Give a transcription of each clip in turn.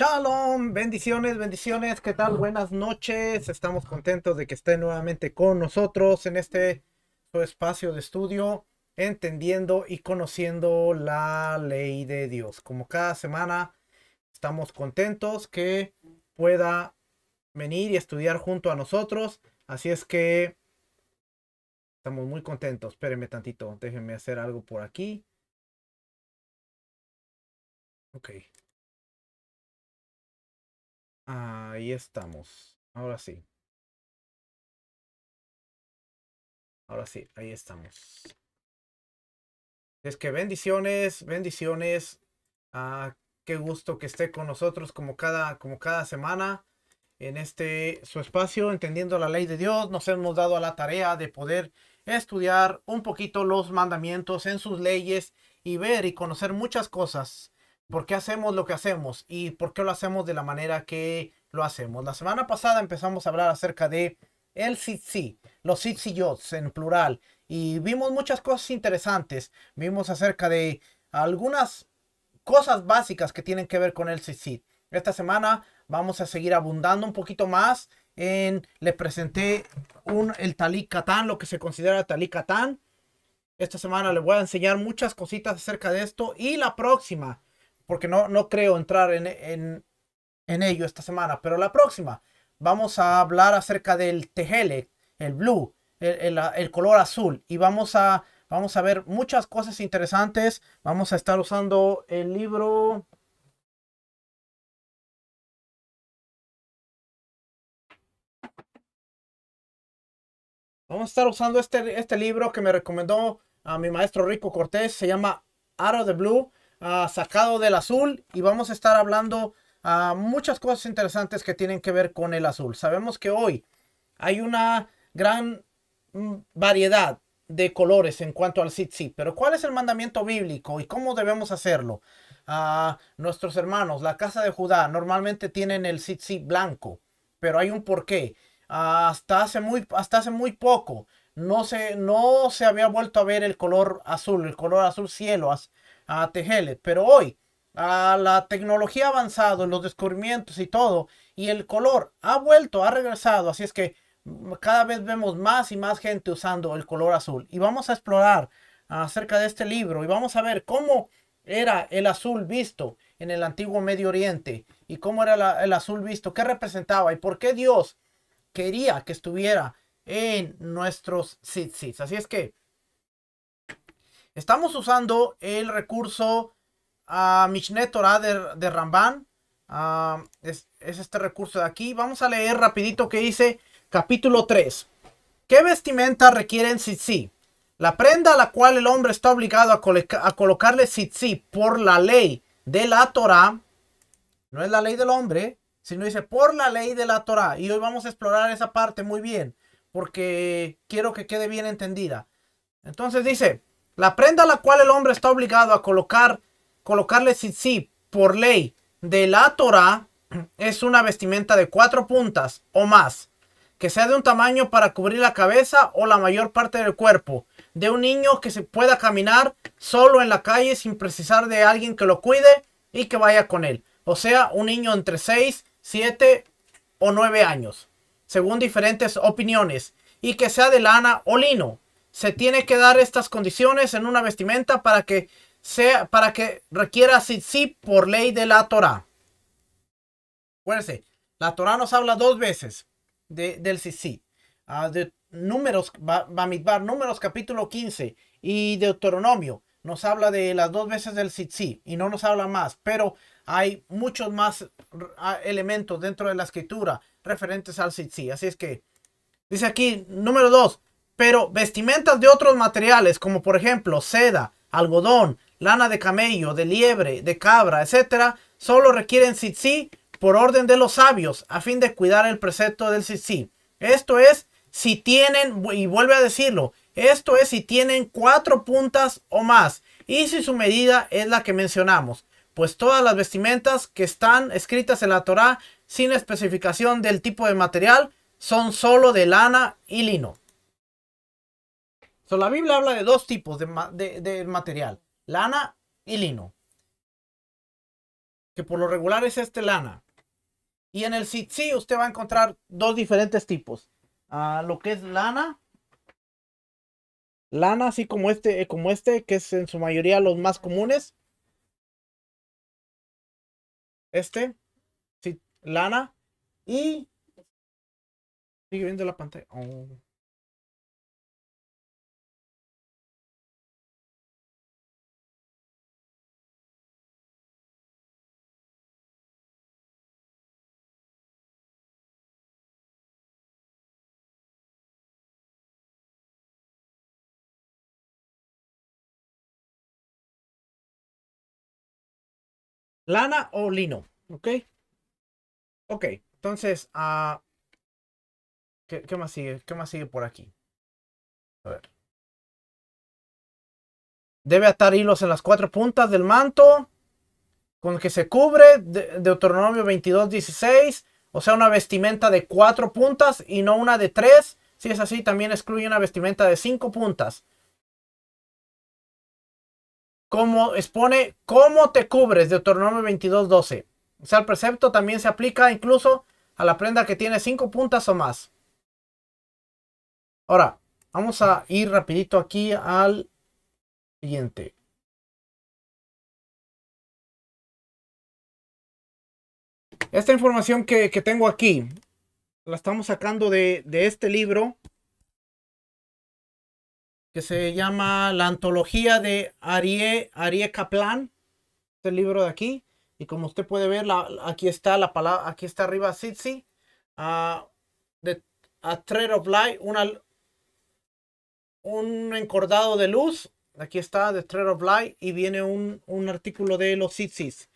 Shalom, bendiciones, bendiciones, ¿qué tal? Buenas noches, estamos contentos de que esté nuevamente con nosotros en este espacio de estudio, entendiendo y conociendo la ley de Dios. Como cada semana, estamos contentos que pueda venir y estudiar junto a nosotros, así es que estamos muy contentos. Espérenme tantito, déjenme hacer algo por aquí. Ok. Ahí estamos. Ahora sí. Ahora sí, ahí estamos. Es que bendiciones, bendiciones. Ah, qué gusto que esté con nosotros como cada, como cada semana en este su espacio, entendiendo la ley de Dios. Nos hemos dado a la tarea de poder estudiar un poquito los mandamientos en sus leyes y ver y conocer muchas cosas por qué hacemos lo que hacemos y por qué lo hacemos de la manera que lo hacemos. La semana pasada empezamos a hablar acerca de el Sitsi, los y en plural, y vimos muchas cosas interesantes. Vimos acerca de algunas cosas básicas que tienen que ver con el Sitsi. Esta semana vamos a seguir abundando un poquito más en. Les presenté un, el Talí lo que se considera Talí Esta semana les voy a enseñar muchas cositas acerca de esto y la próxima porque no, no creo entrar en, en, ello esta semana, pero la próxima vamos a hablar acerca del tejele, el blue, el, color azul. Y vamos a, vamos a ver muchas cosas interesantes. Vamos a estar usando el libro... Vamos a estar usando este, este libro que me recomendó a mi maestro Rico Cortés. Se llama Out de the Blue. Ah, sacado del azul y vamos a estar hablando a ah, muchas cosas interesantes que tienen que ver con el azul. Sabemos que hoy hay una gran mm, variedad de colores en cuanto al sit-sit pero ¿cuál es el mandamiento bíblico y cómo debemos hacerlo? a ah, nuestros hermanos, la casa de Judá, normalmente tienen el sit-sit blanco, pero hay un porqué. hasta, hace muy, hasta hace muy poco no se, no se había vuelto a ver el color azul, el color azul cielo, a tejeles, pero hoy a la tecnología en los descubrimientos y todo, y el color ha vuelto, ha regresado, así es que mm, cada vez vemos más y más gente usando el color azul. Y vamos a explorar acerca de este libro y vamos a ver cómo era el azul visto en el antiguo Medio Oriente y cómo era el azul visto, qué representaba y por qué Dios quería que estuviera en nuestros sitios Así es que Estamos usando el recurso a ah, Mishne Torah de, de Ramban. Ah, es, este recurso de aquí. Vamos a leer rapidito que dice capítulo 3. ¿Qué vestimenta requieren Sitsi? La prenda a la cual el hombre está obligado a, colocarle Sitsi por la ley de la Torah. No es la ley del hombre, sino dice por la ley de la Torah. Y hoy vamos a explorar esa parte muy bien, porque quiero que quede bien entendida. Entonces dice, la prenda a la cual el hombre está obligado a colocar, colocarle sí por ley de la Torah es una vestimenta de cuatro puntas o más, que sea de un tamaño para cubrir la cabeza o la mayor parte del cuerpo, de un niño que se pueda caminar solo en la calle sin precisar de alguien que lo cuide y que vaya con él. O sea, un niño entre 6, 7 o 9 años, según diferentes opiniones, y que sea de lana o lino, se tiene que dar estas condiciones en una vestimenta para que sea para que requiera sí por ley de la Torá. Acuérdense, la Torá nos habla dos veces del sí uh, de números, Bamidbar, números capítulo 15 y Deuteronomio nos habla de las dos veces del sí y no nos habla más, pero hay muchos más ah, elementos dentro de la escritura referentes al sí Así es que dice aquí, número 2 pero vestimentas de otros materiales, como por ejemplo seda, algodón, lana de camello, de liebre, de cabra, etc., solo requieren tzitzí por orden de los sabios, a fin de cuidar el precepto del tzitzí. Esto es si tienen, y vuelve a decirlo, esto es si tienen cuatro puntas o más, y si su medida es la que mencionamos, pues todas las vestimentas que están escritas en la Torá sin especificación del tipo de material son solo de lana y lino la Biblia habla de dos tipos de, material, lana y lino. Que por lo regular es este lana. Y en el Sitsi usted va a encontrar dos diferentes tipos. Ah, lo que es lana. Lana, así como este, como este, que es en su mayoría los más comunes. Este, lana. Y. Sigue viendo la pantalla. Oh. Lana o lino, ¿ok? Ok, entonces, ah, ¿qué, más sigue? ¿Qué más sigue por aquí? A ver. Debe atar hilos en las cuatro puntas del manto con que se cubre de, Deuteronomio 22, 16. O sea, una vestimenta de cuatro puntas y no una de tres. Si es así, también excluye una vestimenta de cinco puntas como expone cómo te cubres, de 22, 2212 O sea, el precepto también se aplica incluso a la prenda que tiene cinco puntas o más. Ahora, vamos a ir rapidito aquí al siguiente. Esta información que, que tengo aquí, la estamos sacando de, de este libro que se llama La antología de Arié Arie Kaplan, este libro de aquí. Y como usted puede ver, aquí está la palabra, aquí está arriba Sitsi, de A Thread of Light, una, un encordado de luz. Aquí está The Thread of Light y viene un, artículo de los Sitsis.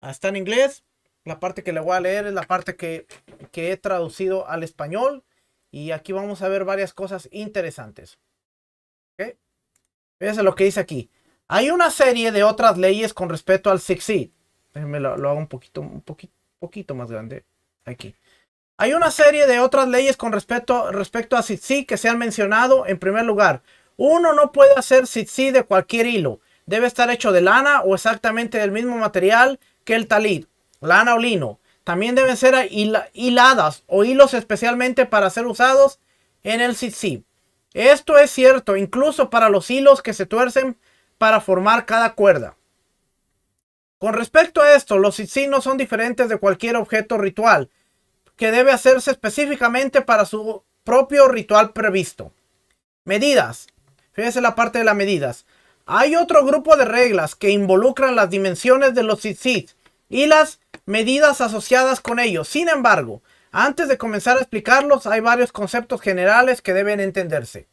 Ah, está en inglés. La parte que le voy a leer es la parte que, que he traducido al español. Y aquí vamos a ver varias cosas interesantes. Fíjense lo que dice aquí. Hay una serie de otras leyes con respecto al Six Déjenme lo, hago un poquito, un poquito, poquito más grande aquí. Hay una serie de otras leyes con respecto, respecto a zag que se han mencionado. En primer lugar, uno no puede hacer zig-zag de cualquier hilo. Debe estar hecho de lana o exactamente del mismo material que el talid. lana o lino. También deben ser hiladas o hilos especialmente para ser usados en el zig-zag esto es cierto incluso para los hilos que se tuercen para formar cada cuerda. Con respecto a esto, los no son diferentes de cualquier objeto ritual que debe hacerse específicamente para su propio ritual previsto. Medidas. Fíjese la parte de las medidas. Hay otro grupo de reglas que involucran las dimensiones de los tzitzit y las medidas asociadas con ellos. Sin embargo, antes de comenzar a explicarlos, hay varios conceptos generales que deben entenderse.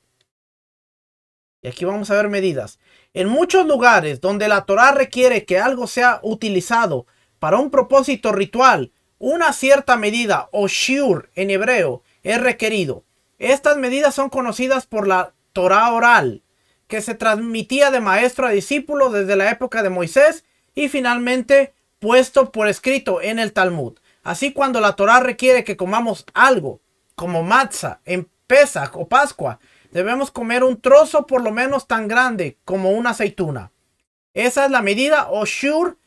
Y aquí vamos a ver medidas. En muchos lugares donde la Torah requiere que algo sea utilizado para un propósito ritual, una cierta medida o shiur en hebreo es requerido. Estas medidas son conocidas por la Torah oral, que se transmitía de maestro a discípulo desde la época de Moisés y finalmente puesto por escrito en el Talmud. Así cuando la Torah requiere que comamos algo, como matza en Pesach o Pascua, debemos comer un trozo por lo menos tan grande como una aceituna. Esa es la medida o shur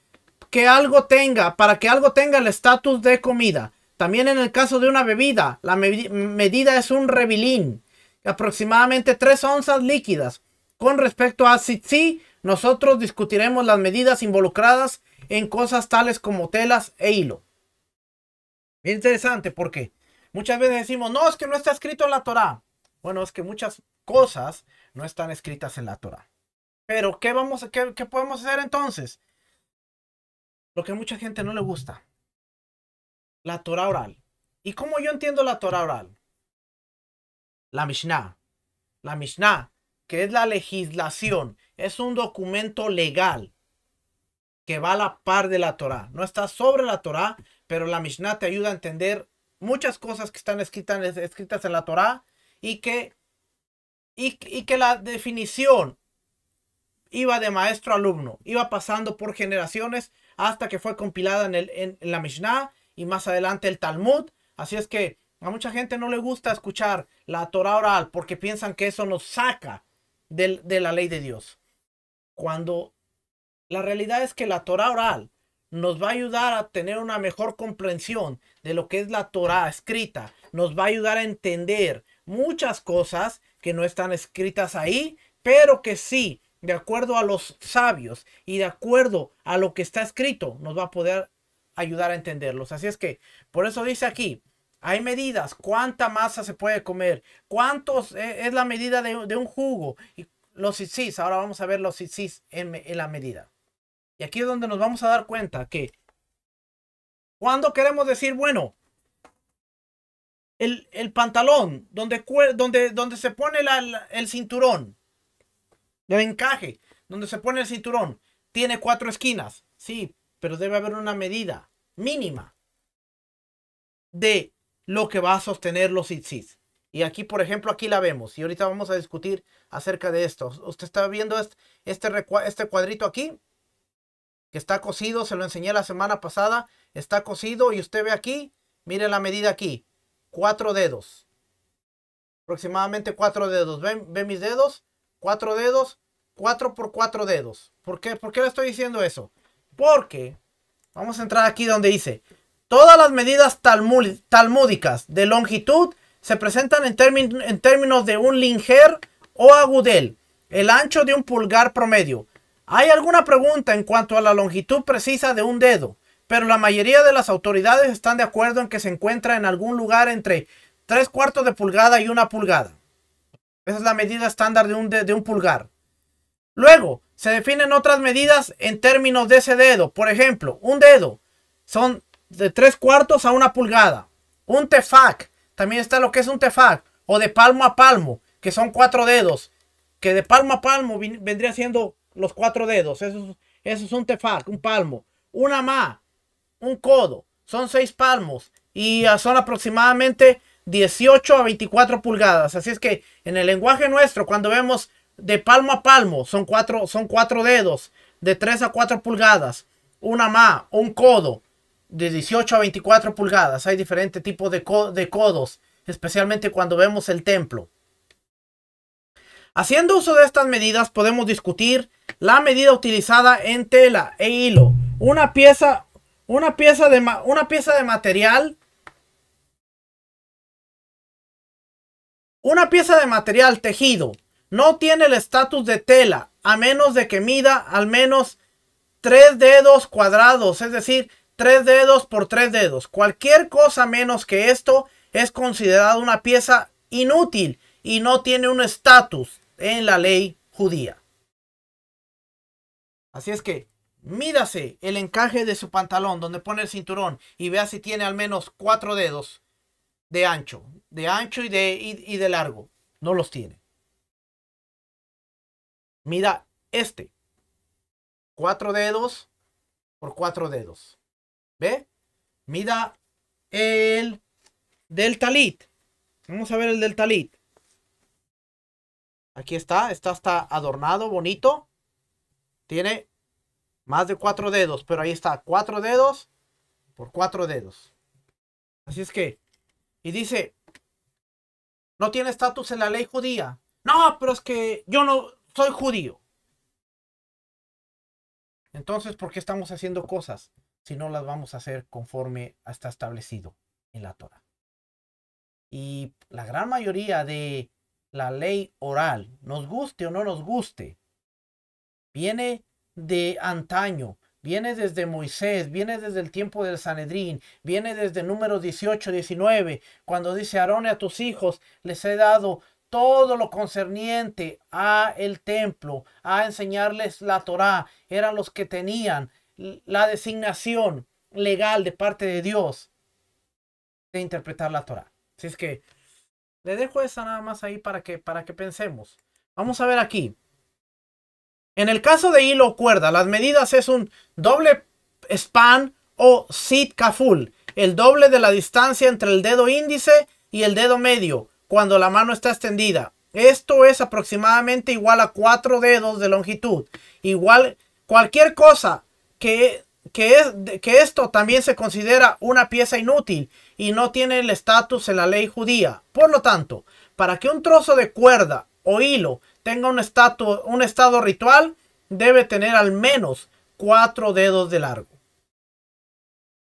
que algo tenga, para que algo tenga el estatus de comida. También en el caso de una bebida, la medida es un revilín, aproximadamente 3 onzas líquidas. Con respecto a si nosotros discutiremos las medidas involucradas en cosas tales como telas e hilo interesante porque muchas veces decimos, no, es que no está escrito en la Torah. Bueno, es que muchas cosas no están escritas en la Torah. Pero, ¿qué, vamos, a qué podemos hacer entonces? Lo que a mucha gente no le gusta. La Torah oral. ¿Y cómo yo entiendo la Torah oral? La Mishnah. La Mishnah, que es la legislación, es un documento legal que va a la par de la Torah. No está sobre la Torah, pero la Mishnah te ayuda a entender muchas cosas que están escritas, escritas en la Torá y que, y, que la definición iba de maestro a alumno, iba pasando por generaciones hasta que fue compilada en, el, en, la Mishnah y más adelante el Talmud. Así es que a mucha gente no le gusta escuchar la Torah oral porque piensan que eso nos saca de la ley de Dios. Cuando la realidad es que la Torah oral nos va a ayudar a tener una mejor comprensión de lo que es la Torah escrita. Nos va a ayudar a entender muchas cosas que no están escritas ahí, pero que sí, de acuerdo a los sabios y de acuerdo a lo que está escrito, nos va a poder ayudar a entenderlos. Así es que, por eso dice aquí, hay medidas, cuánta masa se puede comer, cuántos e, es la medida de, un jugo. Y los isis, ahora vamos a ver los isis en la medida. Y aquí es donde nos vamos a dar cuenta que cuando queremos decir, bueno, el, pantalón, donde, donde, donde se pone el cinturón, el encaje, donde se pone el cinturón, tiene cuatro esquinas. Sí, pero debe haber una medida mínima de lo que va a sostener los sit-sits. Y aquí, por ejemplo, aquí la vemos. Y ahorita vamos a discutir acerca de esto. Usted está viendo este, este cuadrito aquí que está cosido, se lo enseñé la semana pasada, está cosido y usted ve aquí, mire la medida aquí, cuatro dedos, aproximadamente cuatro dedos, ¿ven, mis dedos? Cuatro dedos, cuatro por cuatro dedos. ¿Por qué? ¿Por qué le estoy diciendo eso? Porque, vamos a entrar aquí donde dice, todas las medidas talmúdicas de longitud se presentan en, en términos de un linger o agudel, el ancho de un pulgar promedio hay alguna pregunta en cuanto a la longitud precisa de un dedo, pero la mayoría de las autoridades están de acuerdo en que se encuentra en algún lugar entre 3 cuartos de pulgada y una pulgada. Esa es la medida estándar de un, un pulgar. Luego, se definen otras medidas en términos de ese dedo. Por ejemplo, un dedo son de 3 cuartos a una pulgada. Un tefac, también está lo que es un tefac, o de palmo a palmo, que son cuatro dedos, que de palmo a palmo vendría siendo los cuatro dedos. Eso, es un tefac, un palmo. Una ma, un codo. Son seis palmos y ah, son aproximadamente 18 a 24 pulgadas. Así es que en el lenguaje nuestro, cuando vemos de palmo a palmo, son cuatro, son cuatro dedos de 3 a 4 pulgadas. Una más, un codo de 18 a 24 pulgadas. Hay diferentes tipos de, de codos, especialmente cuando vemos el templo. Haciendo uso de estas medidas podemos discutir la medida utilizada en tela e hilo. Una pieza, una pieza, de, una pieza de material. Una pieza de material tejido no tiene el estatus de tela a menos de que mida al menos 3 dedos cuadrados, es decir, tres dedos por tres dedos. Cualquier cosa menos que esto es considerada una pieza inútil y no tiene un estatus en la ley judía. Así es que mídase el encaje de su pantalón donde pone el cinturón y vea si tiene al menos cuatro dedos de ancho, de ancho y de, y, de largo. No los tiene. Mira este. Cuatro dedos por cuatro dedos. ¿Ve? Mira el del talit. Vamos a ver el del talit. Aquí está, está hasta adornado, bonito. Tiene más de cuatro dedos, pero ahí está, cuatro dedos por cuatro dedos. Así es que, y dice, no tiene estatus en la ley judía. No, pero es que yo no soy judío. Entonces, ¿por qué estamos haciendo cosas si no las vamos a hacer conforme está establecido en la Torah? Y la gran mayoría de la ley oral, nos guste o no nos guste, viene de antaño, viene desde Moisés, viene desde el tiempo del Sanedrín, viene desde Número 18, 19, cuando dice Aarón a tus hijos les he dado todo lo concerniente a el templo, a enseñarles la Torá, eran los que tenían la designación legal de parte de Dios de interpretar la Torá. Así es que le dejo esa nada más ahí para que para que pensemos. Vamos a ver aquí. En el caso de hilo o cuerda, las medidas es un doble span o sitka full, el doble de la distancia entre el dedo índice y el dedo medio cuando la mano está extendida. Esto es aproximadamente igual a cuatro dedos de longitud. Igual cualquier cosa que, que, es, que esto también se considera una pieza inútil y no tiene el estatus en la ley judía. Por lo tanto, para que un trozo de cuerda o hilo tenga un, un estado ritual, debe tener al menos cuatro dedos de largo.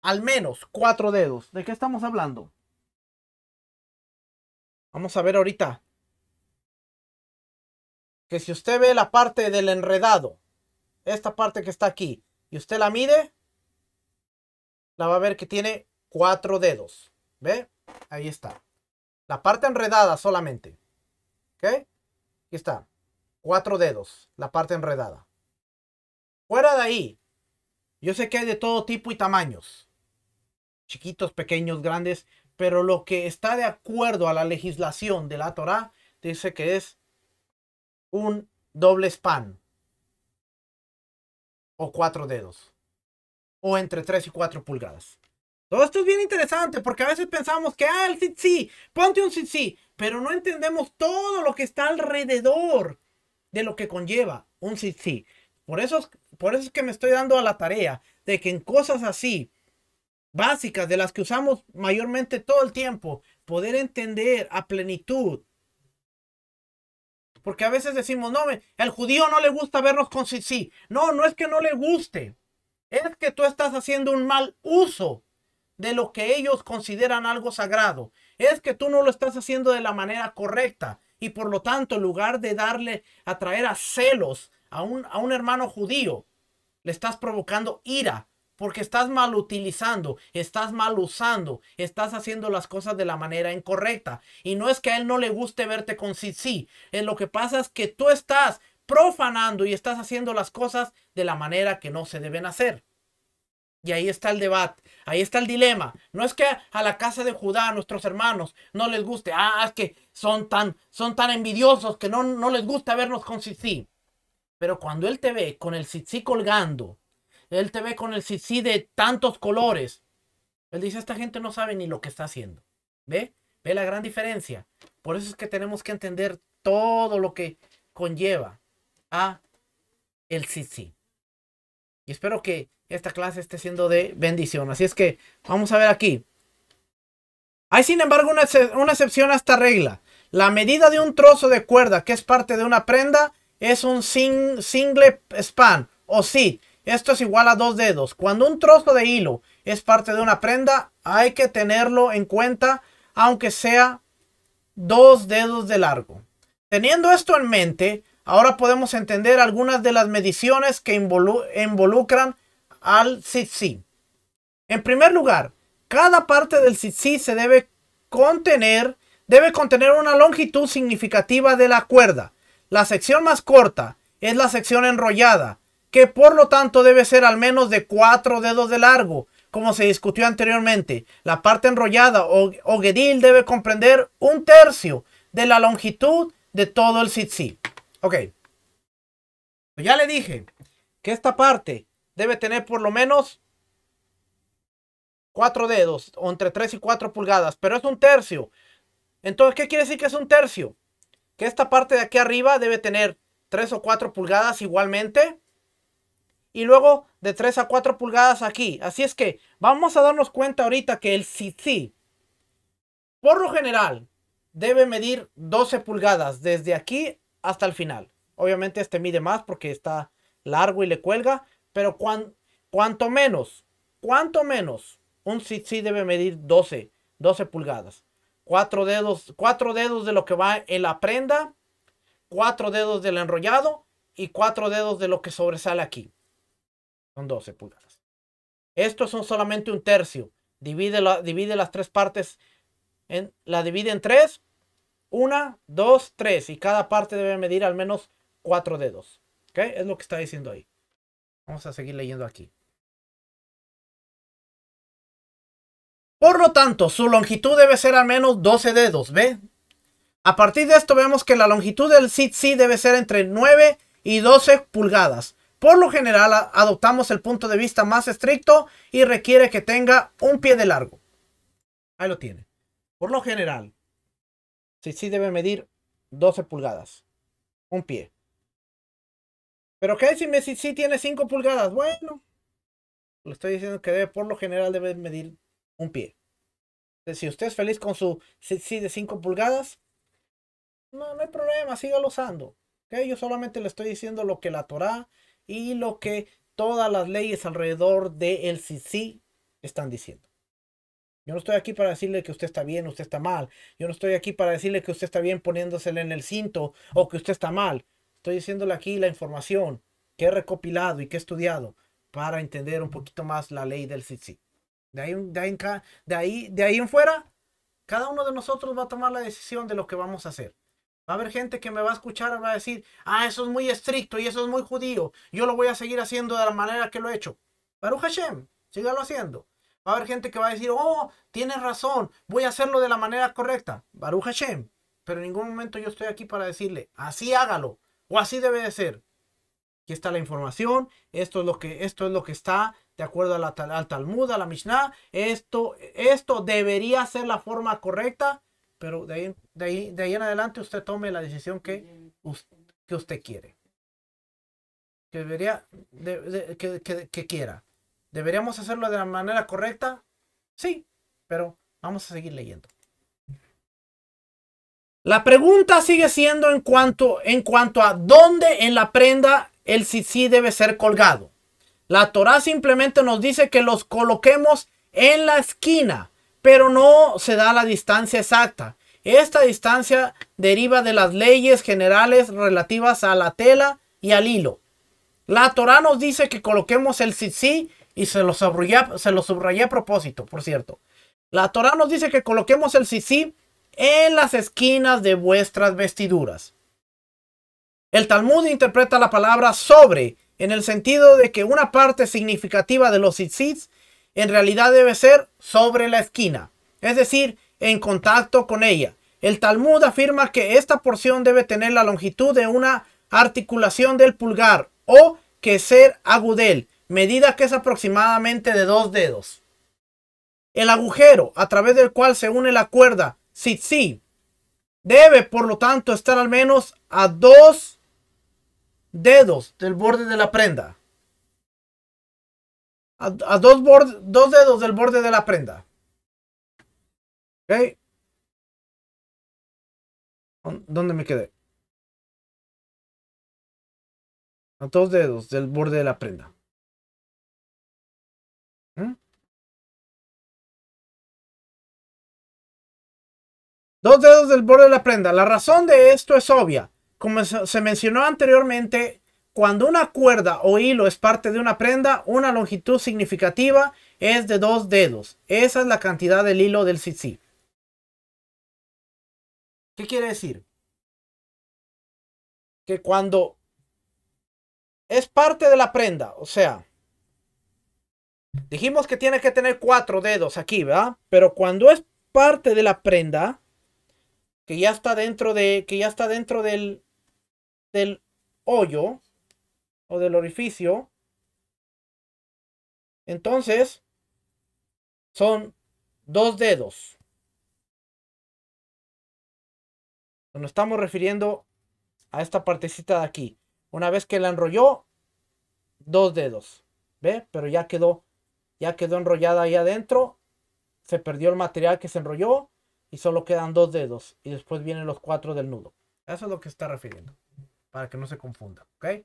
Al menos cuatro dedos. ¿De qué estamos hablando? Vamos a ver ahorita. Que si usted ve la parte del enredado, esta parte que está aquí, y usted la mide, la va a ver que tiene cuatro dedos. ¿Ve? Ahí está. La parte enredada solamente. ¿Ok? Aquí está. Cuatro dedos, la parte enredada. Fuera de ahí, yo sé que hay de todo tipo y tamaños. Chiquitos, pequeños, grandes. Pero lo que está de acuerdo a la legislación de la Torah dice que es un doble span. O cuatro dedos. O entre tres y cuatro pulgadas. Todo esto es bien interesante porque a veces pensamos que, ah, el sí, ponte un sí, pero no entendemos todo lo que está alrededor de lo que conlleva un sí. Por eso, por eso es que me estoy dando a la tarea de que en cosas así, básicas, de las que usamos mayormente todo el tiempo, poder entender a plenitud. Porque a veces decimos, no, el judío no le gusta vernos con sí. No, no es que no le guste. Es que tú estás haciendo un mal uso de lo que ellos consideran algo sagrado. Es que tú no lo estás haciendo de la manera correcta. Y por lo tanto, en lugar de darle, atraer a celos a un, a un hermano judío, le estás provocando ira porque estás mal utilizando, estás mal usando, estás haciendo las cosas de la manera incorrecta. Y no es que a él no le guste verte con sí, sí. Es eh, lo que pasa es que tú estás profanando y estás haciendo las cosas de la manera que no se deben hacer. Y ahí está el debate, ahí está el dilema. No es que a la casa de Judá, a nuestros hermanos, no les guste. Ah, es que son tan, son tan envidiosos que no, no les gusta vernos con Sisi. Pero cuando él te ve con el Sisi colgando, él te ve con el Sisi de tantos colores, él dice, esta gente no sabe ni lo que está haciendo. ¿Ve? ¿Ve la gran diferencia? Por eso es que tenemos que entender todo lo que conlleva a el Sisi. Y espero que esta clase esté siendo de bendición. Así es que vamos a ver aquí. Hay sin embargo una, excepción a esta regla. La medida de un trozo de cuerda que es parte de una prenda es un single span o sí, Esto es igual a dos dedos. Cuando un trozo de hilo es parte de una prenda, hay que tenerlo en cuenta, aunque sea dos dedos de largo. Teniendo esto en mente, ahora podemos entender algunas de las mediciones que involucran al sitsi. En primer lugar, cada parte del sitsi se debe contener, debe contener una longitud significativa de la cuerda. La sección más corta es la sección enrollada, que por lo tanto debe ser al menos de 4 dedos de largo, como se discutió anteriormente. La parte enrollada o, o guedil debe comprender un tercio de la longitud de todo el sitsi. Ok. Ya le dije que esta parte debe tener por lo menos cuatro dedos, o entre 3 y 4 pulgadas, pero es un tercio. Entonces, ¿qué quiere decir que es un tercio? Que esta parte de aquí arriba debe tener 3 o 4 pulgadas igualmente. Y luego de 3 a 4 pulgadas aquí. Así es que vamos a darnos cuenta ahorita que el CC, por lo general, debe medir 12 pulgadas desde aquí hasta el final. Obviamente este mide más porque está largo y le cuelga, pero cuanto menos, cuanto menos, un sí debe medir 12, 12 pulgadas. Cuatro dedos, cuatro dedos de lo que va en la prenda, cuatro dedos del enrollado y cuatro dedos de lo que sobresale aquí. Son 12 pulgadas. Estos son solamente un tercio. Divide, divide las tres partes, en, la divide en tres. Una, dos, tres. Y cada parte debe medir al menos cuatro dedos. ¿Ok? Es lo que está diciendo ahí. Vamos a seguir leyendo aquí. Por lo tanto, su longitud debe ser al menos 12 dedos, ¿ve? A partir de esto vemos que la longitud del sit-si debe ser entre 9 y 12 pulgadas. Por lo general adoptamos el punto de vista más estricto y requiere que tenga un pie de largo. Ahí lo tiene. Por lo general, sit-si debe medir 12 pulgadas. Un pie. Pero si si si tiene 5 pulgadas. Bueno, le estoy diciendo que debe, por lo general debe medir un pie. si usted es feliz con su si de 5 pulgadas, no, hay problema, sígalo usando. ¿okay? Yo solamente le estoy diciendo lo que la Torah y lo que todas las leyes alrededor del el sí están diciendo. Yo no estoy aquí para decirle que usted está bien, usted está mal. Yo no estoy aquí para decirle que usted está bien poniéndosele en el cinto o que usted está mal. Estoy diciéndole aquí la información que he recopilado y que he estudiado para entender un poquito más la ley del Sisi. De ahí, de, ahí, de ahí en fuera, cada uno de nosotros va a tomar la decisión de lo que vamos a hacer. Va a haber gente que me va a escuchar y va a decir, ah, eso es muy estricto y eso es muy judío. Yo lo voy a seguir haciendo de la manera que lo he hecho. Baruch Hashem, sígalo haciendo. Va a haber gente que va a decir, oh, tienes razón, voy a hacerlo de la manera correcta. Baruch Hashem. Pero en ningún momento yo estoy aquí para decirle, así hágalo. O así debe de ser. Aquí está la información, esto es lo que, esto es lo que está de acuerdo a la, al Talmud, a la Mishnah. Esto, esto debería ser la forma correcta, pero de ahí, de ahí, en adelante usted tome la decisión que, que usted quiere. Que, debería, que quiera. ¿Deberíamos hacerlo de la manera correcta? Sí, pero vamos a seguir leyendo. La pregunta sigue siendo en cuanto, en cuanto a dónde en la prenda el sisí debe ser colgado. La Torá simplemente nos dice que los coloquemos en la esquina, pero no se da la distancia exacta. Esta distancia deriva de las leyes generales relativas a la tela y al hilo. La Torá nos dice que coloquemos el sisí y se lo, subrayé, se lo a propósito, por cierto. La Torá nos dice que coloquemos el sisí en las esquinas de vuestras vestiduras. El Talmud interpreta la palabra sobre en el sentido de que una parte significativa de los tzitzit en realidad debe ser sobre la esquina, es decir, en contacto con ella. El Talmud afirma que esta porción debe tener la longitud de una articulación del pulgar o que ser agudel, medida que es aproximadamente de dos dedos. El agujero a través del cual se une la cuerda Sí, sí. debe, por lo tanto, estar al menos a dos dedos del borde de la prenda. A, dos, borde, dos dedos del borde de la prenda. ¿Ok? ¿Dónde me quedé? A dos dedos del borde de la prenda. Dos dedos del borde de la prenda. La razón de esto es obvia. Como se mencionó anteriormente, cuando una cuerda o hilo es parte de una prenda, una longitud significativa es de dos dedos. Esa es la cantidad del hilo del sit-sit. ¿Qué quiere decir? Que cuando es parte de la prenda, o sea, dijimos que tiene que tener cuatro dedos aquí, ¿verdad? Pero cuando es parte de la prenda, que ya está dentro de que ya está dentro del del hoyo o del orificio. Entonces son dos dedos. Nos estamos refiriendo a esta partecita de aquí. Una vez que la enrolló, dos dedos. ¿Ve? Pero ya quedó, ya quedó enrollada ahí adentro. Se perdió el material que se enrolló y solo quedan dos dedos y después vienen los cuatro del nudo. Eso es lo que está refiriendo, para que no se confunda, ¿ok?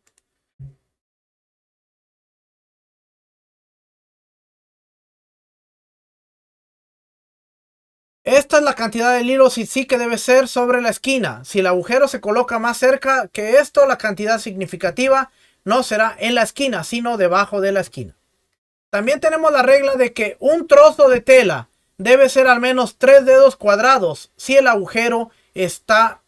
Esta es la cantidad de hilo y sí que debe ser sobre la esquina. Si el agujero se coloca más cerca que esto, la cantidad significativa no será en la esquina, sino debajo de la esquina. También tenemos la regla de que un trozo de tela debe ser al menos 3 dedos cuadrados si el agujero está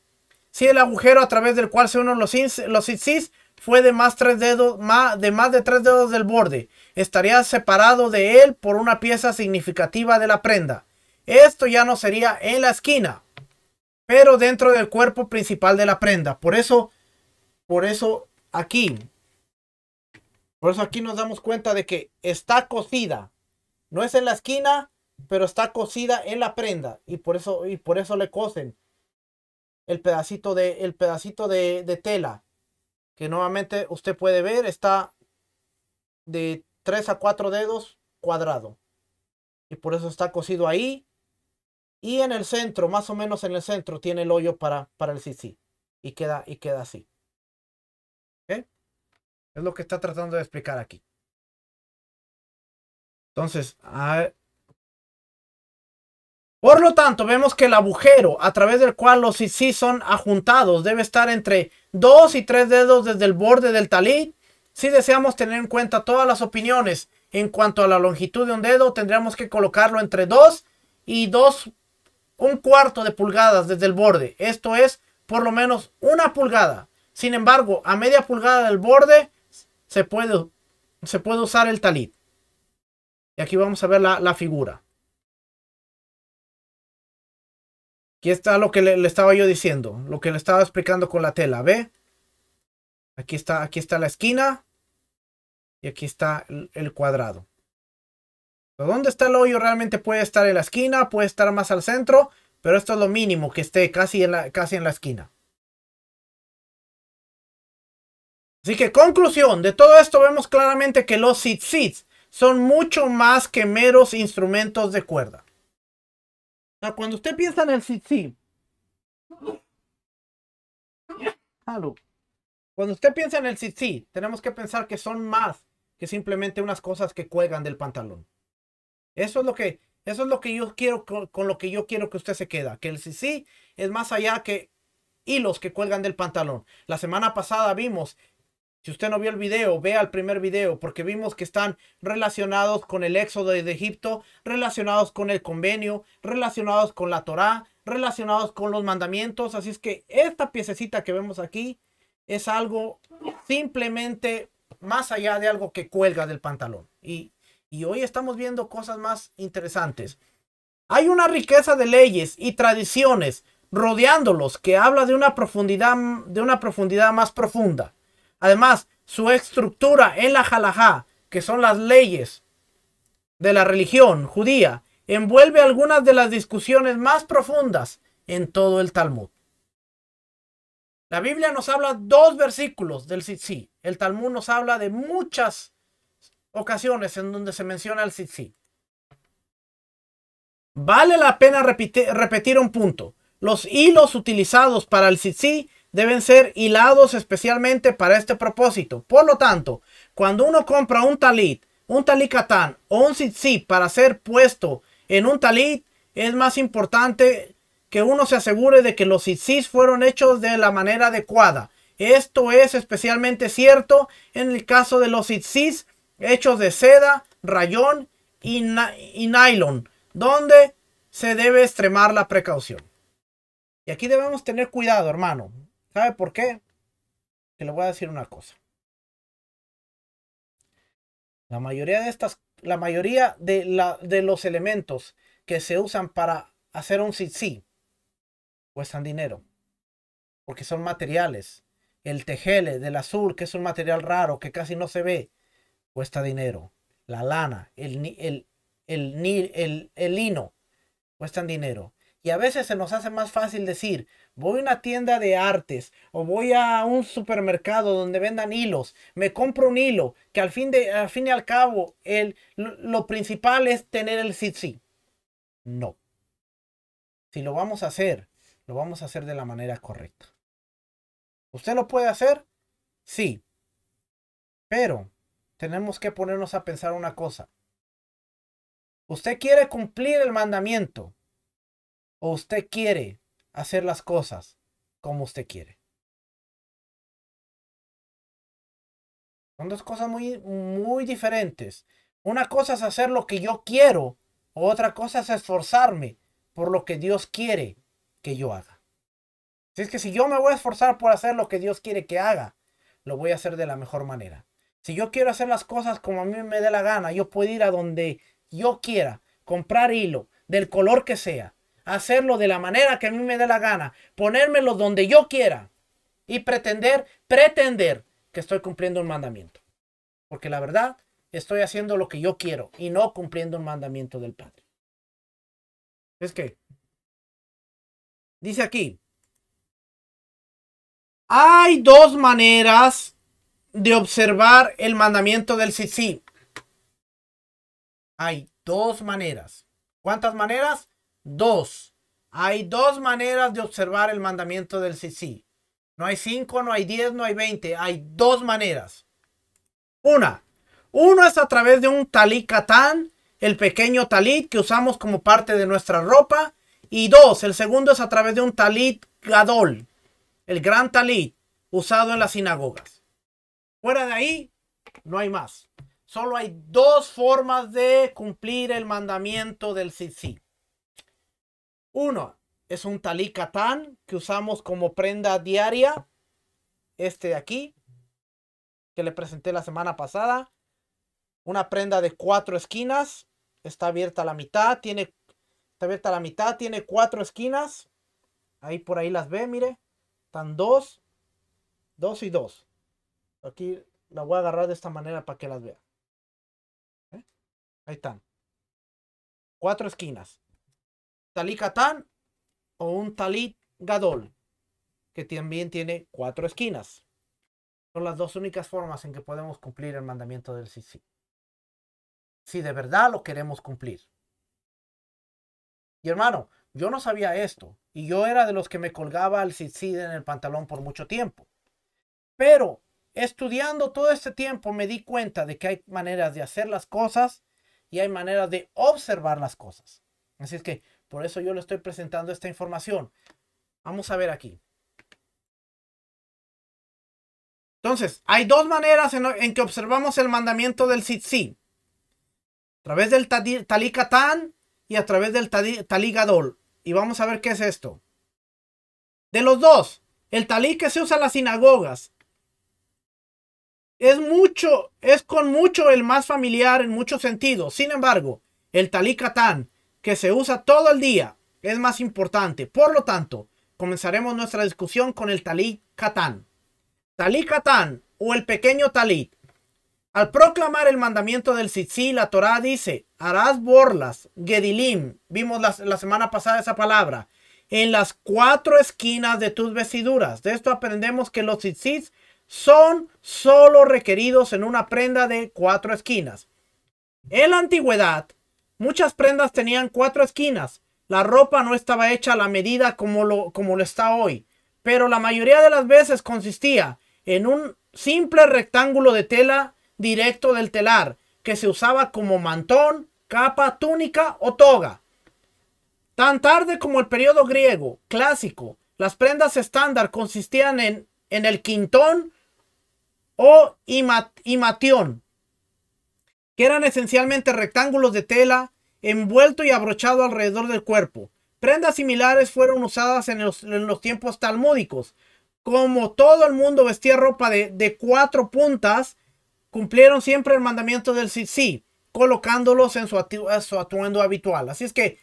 si el agujero a través del cual se unen los, los incis fue de más, tres dedos, más, de más de tres dedos del borde, estaría separado de él por una pieza significativa de la prenda. Esto ya no sería en la esquina, pero dentro del cuerpo principal de la prenda. Por eso, por eso aquí, por eso aquí nos damos cuenta de que está cosida. No es en la esquina, pero está cosida en la prenda y por eso, y por eso le cosen el pedacito de, el pedacito de, tela que nuevamente usted puede ver está de 3 a 4 dedos cuadrado y por eso está cosido ahí y en el centro, más o menos en el centro, tiene el hoyo para, para el CC. Y queda, y queda así. Es lo que está tratando de explicar aquí. Entonces, a, ah, por lo tanto, vemos que el agujero a través del cual los sí son ajuntados debe estar entre 2 y 3 dedos desde el borde del talí. Si deseamos tener en cuenta todas las opiniones en cuanto a la longitud de un dedo, tendríamos que colocarlo entre 2 y 2, un cuarto de pulgadas desde el borde. Esto es por lo menos una pulgada. Sin embargo, a media pulgada del borde se puede, se puede usar el talit. Y aquí vamos a ver la figura. Aquí está lo que le, estaba yo diciendo, lo que le estaba explicando con la tela, ¿ve? Aquí está, aquí está la esquina y aquí está el, cuadrado. ¿Dónde está el hoyo? Realmente puede estar en la esquina, puede estar más al centro, pero esto es lo mínimo que esté casi en la, casi en la esquina. Así que conclusión, de todo esto vemos claramente que los sit-sits. son mucho más que meros instrumentos de cuerda cuando usted piensa en el sí, Cuando usted piensa en el sí, tenemos que pensar que son más que simplemente unas cosas que cuelgan del pantalón. Eso es lo que, eso es lo que yo quiero, con, lo que yo quiero que usted se queda. Que el sí es más allá que hilos que cuelgan del pantalón. La semana pasada vimos si usted no vio el video, vea el primer video, porque vimos que están relacionados con el éxodo de Egipto, relacionados con el convenio, relacionados con la Torá, relacionados con los mandamientos. Así es que esta piececita que vemos aquí es algo simplemente más allá de algo que cuelga del pantalón. Y, y hoy estamos viendo cosas más interesantes. Hay una riqueza de leyes y tradiciones rodeándolos que habla de una profundidad, de una profundidad más profunda. Además, su estructura en la halajá, que son las leyes de la religión judía, envuelve algunas de las discusiones más profundas en todo el Talmud. La Biblia nos habla dos versículos del Sitzi. El Talmud nos habla de muchas ocasiones en donde se menciona el Sitzi. Vale la pena repetir un punto. Los hilos utilizados para el Sitzi deben ser hilados especialmente para este propósito. Por lo tanto, cuando uno compra un talit, un talikatán o un tzitzit para ser puesto en un talit, es más importante que uno se asegure de que los tzitzits fueron hechos de la manera adecuada. Esto es especialmente cierto en el caso de los tzitzits hechos de seda, rayón y nylon, donde se debe extremar la precaución. Y aquí debemos tener cuidado, hermano. ¿Sabe por qué? Que le voy a decir una cosa. La mayoría de estas, la mayoría de, la, de los elementos que se usan para hacer un sí cuestan dinero. Porque son materiales. El tejele del azul, que es un material raro que casi no se ve, cuesta dinero. La lana, el, el, el, el, lino, cuestan dinero. Y a veces se nos hace más fácil decir, voy a una tienda de artes o voy a un supermercado donde vendan hilos, me compro un hilo, que al fin, fin y al cabo el, lo principal es tener el sí No. Si lo vamos a hacer, lo vamos a hacer de la manera correcta. ¿Usted lo puede hacer? Sí. Pero tenemos que ponernos a pensar una cosa. Usted quiere cumplir el mandamiento, o usted quiere hacer las cosas como usted quiere. Son dos cosas muy, muy diferentes. Una cosa es hacer lo que yo quiero, otra cosa es esforzarme por lo que Dios quiere que yo haga. Si es que si yo me voy a esforzar por hacer lo que Dios quiere que haga, lo voy a hacer de la mejor manera. Si yo quiero hacer las cosas como a mí me dé la gana, yo puedo ir a donde yo quiera, comprar hilo, del color que sea, hacerlo de la manera que a mí me dé la gana, ponérmelo donde yo quiera y pretender, pretender que estoy cumpliendo un mandamiento. Porque la verdad, estoy haciendo lo que yo quiero y no cumpliendo un mandamiento del Padre. Es que, dice aquí, hay dos maneras de observar el mandamiento del sí. Hay dos maneras. ¿Cuántas maneras? Dos, hay dos maneras de observar el mandamiento del sí. No hay cinco, no hay diez, no hay veinte. Hay dos maneras. Una, uno es a través de un talit katán, el pequeño talit que usamos como parte de nuestra ropa. Y dos, el segundo es a través de un talit gadol, el gran talit usado en las sinagogas. Fuera de ahí, no hay más. Solo hay dos formas de cumplir el mandamiento del Sisi. Uno, es un talí que usamos como prenda diaria. Este de aquí, que le presenté la semana pasada. Una prenda de cuatro esquinas. Está abierta a la mitad. Tiene, está abierta la mitad. Tiene cuatro esquinas. Ahí por ahí las ve, mire. Están dos, dos y dos. Aquí la voy a agarrar de esta manera para que las vea. ¿Eh? Ahí están. Cuatro esquinas talikatán o un Talit Gadol, que también tiene cuatro esquinas. Son las dos únicas formas en que podemos cumplir el mandamiento del Sisi. Si de verdad lo queremos cumplir. Y hermano, yo no sabía esto. Y yo era de los que me colgaba el Sisi en el pantalón por mucho tiempo. Pero estudiando todo este tiempo me di cuenta de que hay maneras de hacer las cosas y hay maneras de observar las cosas. Así es que por eso yo le estoy presentando esta información. Vamos a ver aquí. Entonces, hay dos maneras en, que observamos el mandamiento del Sitsi. A través del Talikatán y a través del Taligadol. Y vamos a ver qué es esto. De los dos, el talí que se usa en las sinagogas es mucho, es con mucho el más familiar en muchos sentidos. Sin embargo, el talí catán que se usa todo el día es más importante. Por lo tanto, comenzaremos nuestra discusión con el Talit Katán. Talit Katán o el pequeño Talit. Al proclamar el mandamiento del Sitsi, la Torá dice, harás borlas, gedilim, vimos la, semana pasada esa palabra, en las cuatro esquinas de tus vestiduras. De esto aprendemos que los Sitsis son solo requeridos en una prenda de cuatro esquinas. En la antigüedad, Muchas prendas tenían cuatro esquinas. La ropa no estaba hecha a la medida como lo, está hoy, pero la mayoría de las veces consistía en un simple rectángulo de tela directo del telar, que se usaba como mantón, capa, túnica o toga. Tan tarde como el periodo griego clásico, las prendas estándar consistían en, en el quintón o imatión, que eran esencialmente rectángulos de tela envuelto y abrochado alrededor del cuerpo. Prendas similares fueron usadas en los, tiempos talmúdicos. Como todo el mundo vestía ropa de, cuatro puntas, cumplieron siempre el mandamiento del Sisi colocándolos en su, su, atuendo habitual. Así es que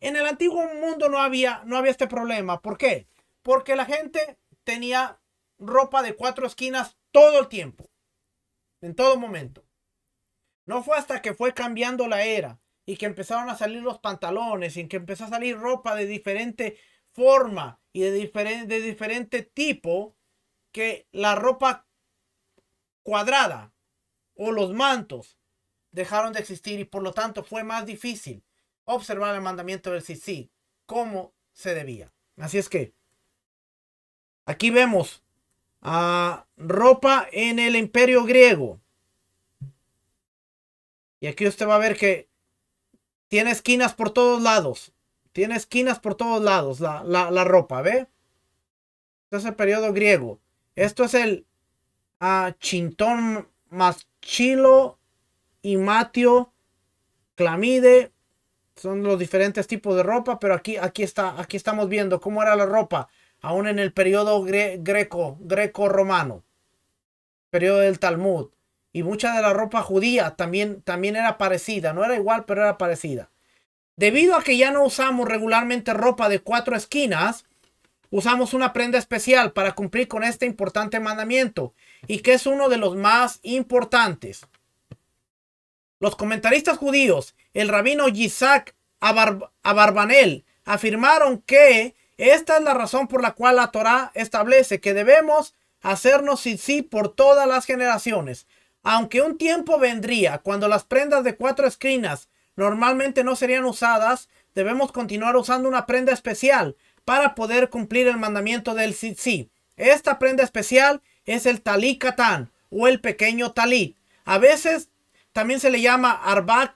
en el antiguo mundo no había, no había este problema. ¿Por qué? Porque la gente tenía ropa de cuatro esquinas todo el tiempo, en todo momento. No fue hasta que fue cambiando la era y que empezaron a salir los pantalones y que empezó a salir ropa de diferente forma y de, diferente, tipo que la ropa cuadrada o los mantos dejaron de existir y por lo tanto fue más difícil observar el mandamiento del Sisi como se debía. Así es que aquí vemos a ropa en el imperio griego y aquí usted va a ver que tiene esquinas por todos lados. Tiene esquinas por todos lados la, ropa, ¿ve? Este es el periodo griego. Esto es el chintón chintón chilo y matio clamide. Son los diferentes tipos de ropa, pero aquí, aquí, está, aquí estamos viendo cómo era la ropa, aún en el periodo greco, greco-romano, periodo del Talmud. Y mucha de la ropa judía también, también era parecida. No era igual, pero era parecida. Debido a que ya no usamos regularmente ropa de cuatro esquinas, usamos una prenda especial para cumplir con este importante mandamiento y que es uno de los más importantes. Los comentaristas judíos, el rabino Yitzhak Abarbanel, afirmaron que esta es la razón por la cual la Torá establece que debemos hacernos sí por todas las generaciones, aunque un tiempo vendría cuando las prendas de cuatro esquinas normalmente no serían usadas, debemos continuar usando una prenda especial para poder cumplir el mandamiento del Tzitzit Esta prenda especial es el talit Katan o el pequeño talit. A veces también se le llama arba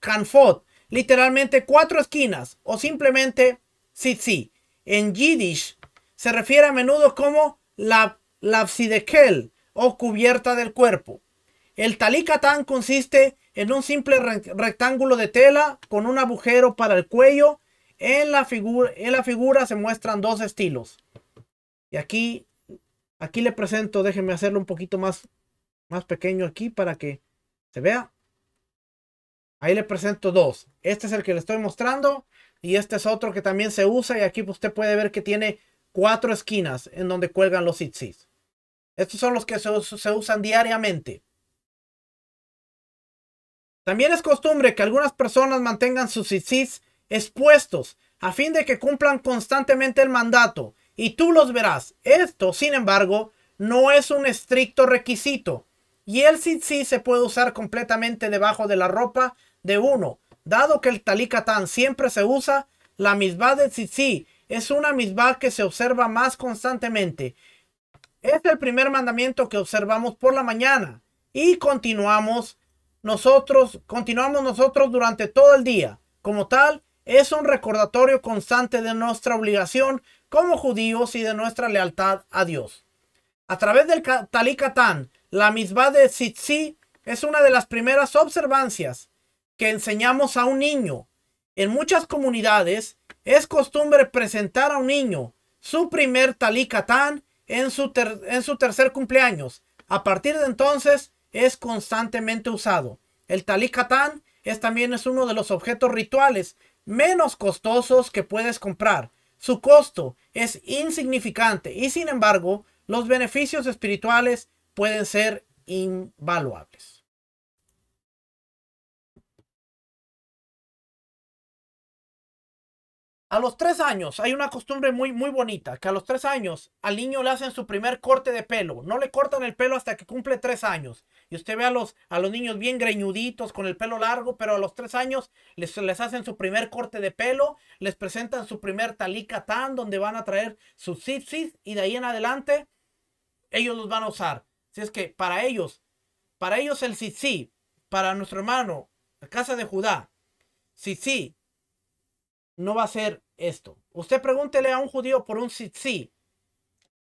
kanfot, literalmente cuatro esquinas o simplemente sitsi. En yiddish se refiere a menudo como la lapsidekel, o cubierta del cuerpo. El talikatán consiste en un simple rectángulo de tela con un agujero para el cuello. En la, figura, se muestran dos estilos. Y aquí, aquí le presento, déjenme hacerlo un poquito más, más pequeño aquí para que se vea. Ahí le presento dos. Este es el que le estoy mostrando y este es otro que también se usa y aquí usted puede ver que tiene cuatro esquinas en donde cuelgan los itzis. Estos son los que se, usan diariamente. También es costumbre que algunas personas mantengan sus ICs expuestos a fin de que cumplan constantemente el mandato y tú los verás. Esto, sin embargo, no es un estricto requisito y el tzitzit se puede usar completamente debajo de la ropa de uno. Dado que el talikatán siempre se usa, la misma del tzitzit es una misma que se observa más constantemente es el primer mandamiento que observamos por la mañana y continuamos nosotros, continuamos nosotros durante todo el día. Como tal, es un recordatorio constante de nuestra obligación como judíos y de nuestra lealtad a Dios. A través del Talikatán, la misma de Sitzi, es una de las primeras observancias que enseñamos a un niño. En muchas comunidades es costumbre presentar a un niño su primer Talikatán en su, tercer cumpleaños. A partir de entonces es constantemente usado. El talikatán es también es uno de los objetos rituales menos costosos que puedes comprar. Su costo es insignificante y sin embargo los beneficios espirituales pueden ser invaluables. A los tres años hay una costumbre muy, muy bonita, que a los tres años al niño le hacen su primer corte de pelo. No le cortan el pelo hasta que cumple tres años. Y usted ve a los, a los niños bien greñuditos, con el pelo largo, pero a los tres años les, les hacen su primer corte de pelo, les presentan su primer tan, donde van a traer sus zipsis y de ahí en adelante ellos los van a usar. Si es que para ellos, para ellos el sitsi, para nuestro hermano, la casa de Judá, sitsi no va a ser esto. Usted pregúntele a un judío por un sí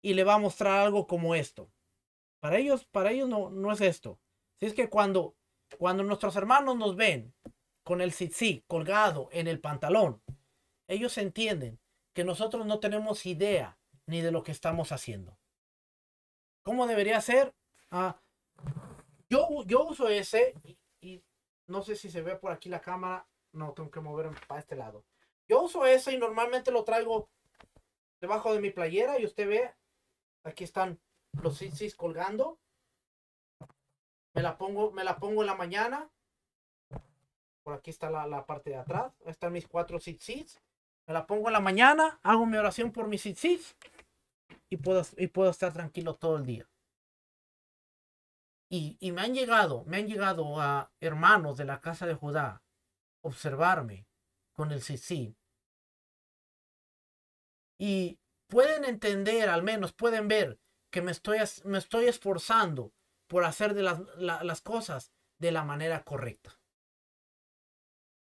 y le va a mostrar algo como esto. Para ellos, para ellos no, no es esto. Si es que cuando, cuando nuestros hermanos nos ven con el sí colgado en el pantalón, ellos entienden que nosotros no tenemos idea ni de lo que estamos haciendo. ¿Cómo debería ser? Ah, yo, yo uso ese y no sé si se ve por aquí la cámara. No, tengo que moverme para este lado. Yo uso ese y normalmente lo traigo debajo de mi playera y usted ve, aquí están los sitsis colgando. Me la pongo, me la pongo en la mañana. Por aquí está la, parte de atrás. están mis cuatro sitsis. Me la pongo en la mañana, hago mi oración por mis sitsis y puedo, y puedo estar tranquilo todo el día. Y, me han llegado, me han llegado a hermanos de la casa de Judá observarme con el y y pueden entender, al menos pueden ver que me estoy, me estoy esforzando por hacer de las, las cosas de la manera correcta.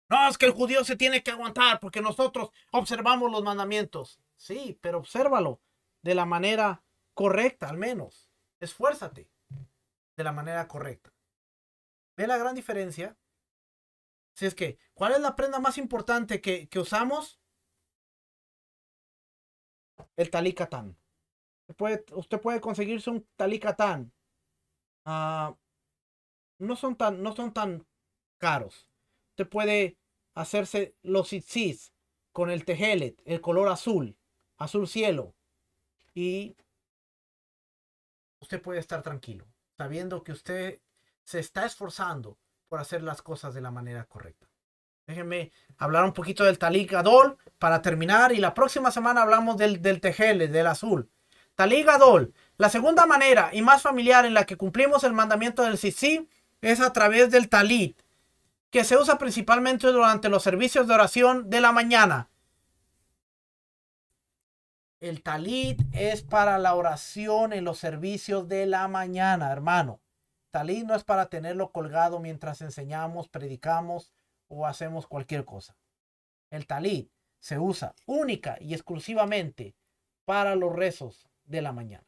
No, es que el judío se tiene que aguantar porque nosotros observamos los mandamientos. Sí, pero obsérvalo de la manera correcta, al menos. Esfuérzate de la manera correcta. ¿Ve la gran diferencia? Si es que, ¿cuál es la prenda más importante que, que usamos? el talicatán. usted puede conseguirse un talikatán ah, no, son tan, no son tan caros. Usted puede hacerse los tzitzis con el tejelet, el color azul, azul cielo. Y usted puede estar tranquilo, sabiendo que usted se está esforzando por hacer las cosas de la manera correcta. Déjenme hablar un poquito del talit Gadol para terminar y la próxima semana hablamos del, del del azul. Talit Gadol, la segunda manera y más familiar en la que cumplimos el mandamiento del Sisi es a través del Talit, que se usa principalmente durante los servicios de oración de la mañana. El Talit es para la oración en los servicios de la mañana, hermano. Talit no es para tenerlo colgado mientras enseñamos, predicamos o hacemos cualquier cosa. El talit se usa única y exclusivamente para los rezos de la mañana.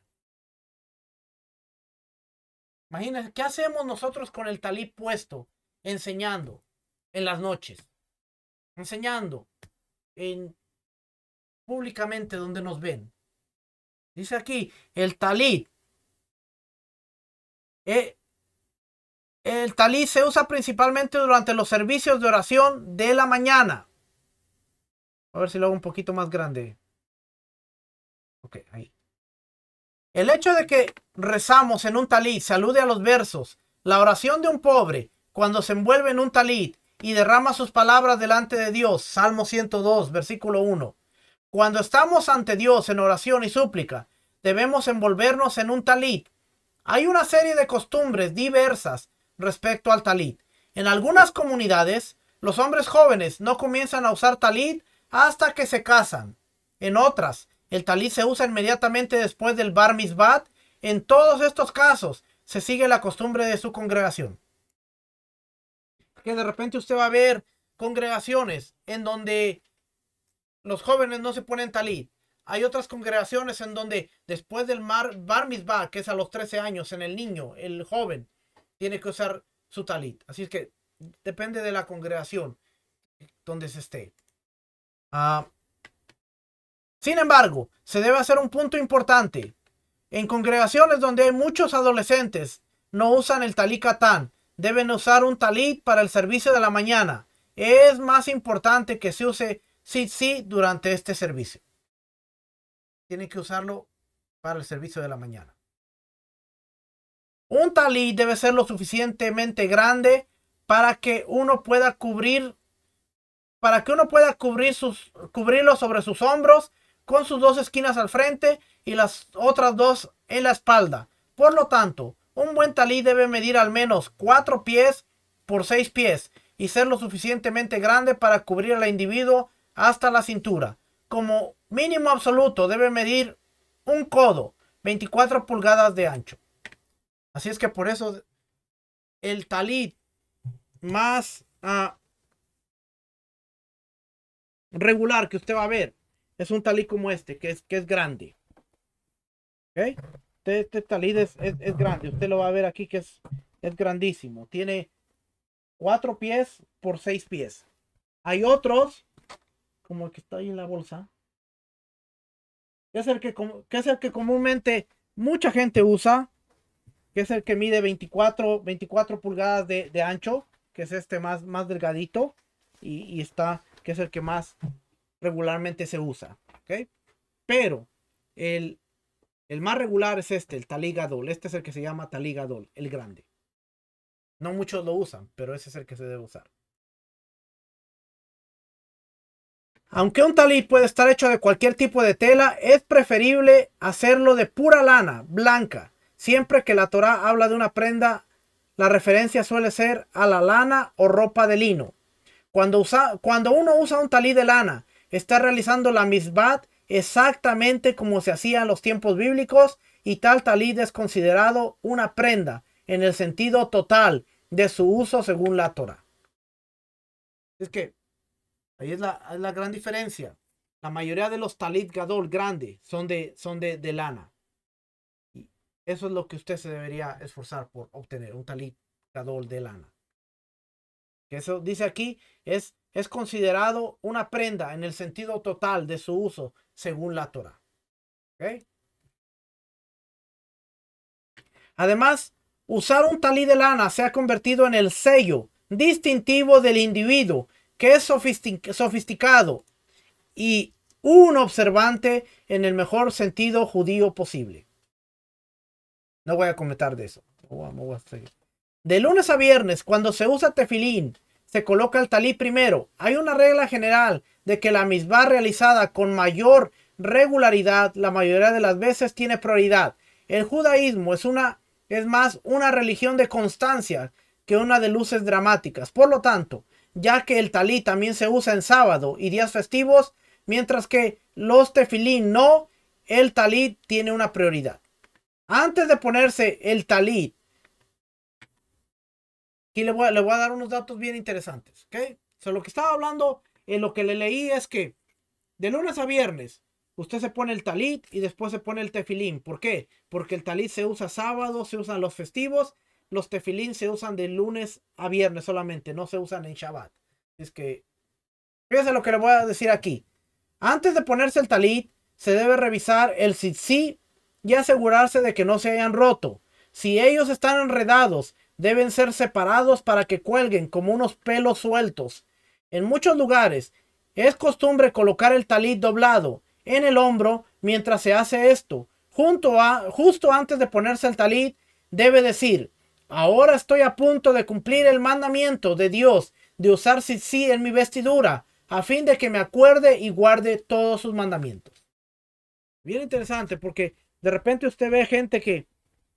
Imagínense, ¿qué hacemos nosotros con el talí puesto enseñando en las noches? Enseñando en públicamente donde nos ven. Dice aquí, el talí eh, el talí se usa principalmente durante los servicios de oración de la mañana. A ver si lo hago un poquito más grande. Ok, ahí. El hecho de que rezamos en un talit se alude a los versos. La oración de un pobre cuando se envuelve en un talit y derrama sus palabras delante de Dios. Salmo 102, versículo 1. Cuando estamos ante Dios en oración y súplica, debemos envolvernos en un talit. Hay una serie de costumbres diversas respecto al talit. En algunas comunidades, los hombres jóvenes no comienzan a usar talit hasta que se casan. En otras, el talit se usa inmediatamente después del bar mitzvah. En todos estos casos, se sigue la costumbre de su congregación. Que de repente usted va a ver congregaciones en donde los jóvenes no se ponen talit. Hay otras congregaciones en donde después del bar mitzvah, que es a los 13 años en el niño, el joven, tiene que usar su talit. Así es que depende de la congregación donde se esté. Ah, sin embargo, se debe hacer un punto importante. En congregaciones donde hay muchos adolescentes, no usan el talit katán. Deben usar un talit para el servicio de la mañana. Es más importante que se use sí durante este servicio. Tienen que usarlo para el servicio de la mañana. Un talí debe ser lo suficientemente grande para que uno pueda cubrir para que uno pueda cubrir sus, cubrirlo sobre sus hombros con sus dos esquinas al frente y las otras dos en la espalda. Por lo tanto, un buen talí debe medir al menos 4 pies por 6 pies y ser lo suficientemente grande para cubrir al individuo hasta la cintura. Como mínimo absoluto debe medir un codo, 24 pulgadas de ancho. Así es que por eso el talit más ah, regular que usted va a ver es un talit como este, que es, que es grande. ¿Okay? Este, este talit es, grande. Usted lo va a ver aquí que es, es grandísimo. Tiene cuatro pies por seis pies. Hay otros, como el que está ahí en la bolsa, que, que, es el que comúnmente mucha gente usa que es el que mide 24, 24 pulgadas de, ancho, que es este más, más delgadito y, está, que es el que más regularmente se usa. Pero el, el más regular es este, el Taligadol. Este es el que se llama Taligadol, el grande. No muchos lo usan, pero ese es el que se debe usar. Aunque un talí puede estar hecho de cualquier tipo de tela, es preferible hacerlo de pura lana blanca Siempre que la Torá habla de una prenda, la referencia suele ser a la lana o ropa de lino. Cuando, cuando uno usa un talí de lana, está realizando la misbat exactamente como se hacía en los tiempos bíblicos y tal talid es considerado una prenda en el sentido total de su uso según la Torah. Es que ahí es la, gran diferencia. La mayoría de los talit gadol grandes son, de, son de lana. Eso es lo que usted se debería esforzar por obtener, un talit de lana. eso dice aquí, es, es considerado una prenda en el sentido total de su uso según la Torah. Además, usar un talí de lana se ha convertido en el sello distintivo del individuo que es sofisticado y un observante en el mejor sentido judío posible. No voy a comentar de eso. De lunes a viernes, cuando se usa tefilín, se coloca el talí primero. Hay una regla general de que la misma realizada con mayor regularidad la mayoría de las veces tiene prioridad. El judaísmo es una es más una religión de constancia que una de luces dramáticas. Por lo tanto, ya que el talí también se usa en sábado y días festivos, mientras que los tefilín no, el talí tiene una prioridad. Antes de ponerse el talit. Aquí le voy, a, dar unos datos bien interesantes. lo que estaba hablando, en eh, lo que le leí es que de lunes a viernes usted se pone el talit y después se pone el tefilín. ¿Por qué? Porque el talit se usa sábado, se usan los festivos. Los tefilín se usan de lunes a viernes solamente, no se usan en Shabbat. Es que, fíjense lo que le voy a decir aquí. Antes de ponerse el talit, se debe revisar el sitsi y asegurarse de que no se hayan roto. Si ellos están enredados, deben ser separados para que cuelguen como unos pelos sueltos. En muchos lugares es costumbre colocar el talit doblado en el hombro mientras se hace esto. Junto a, justo antes de ponerse el talit, debe decir, ahora estoy a punto de cumplir el mandamiento de Dios de usar sí en mi vestidura, a fin de que me acuerde y guarde todos sus mandamientos. Bien interesante porque de repente usted ve gente que,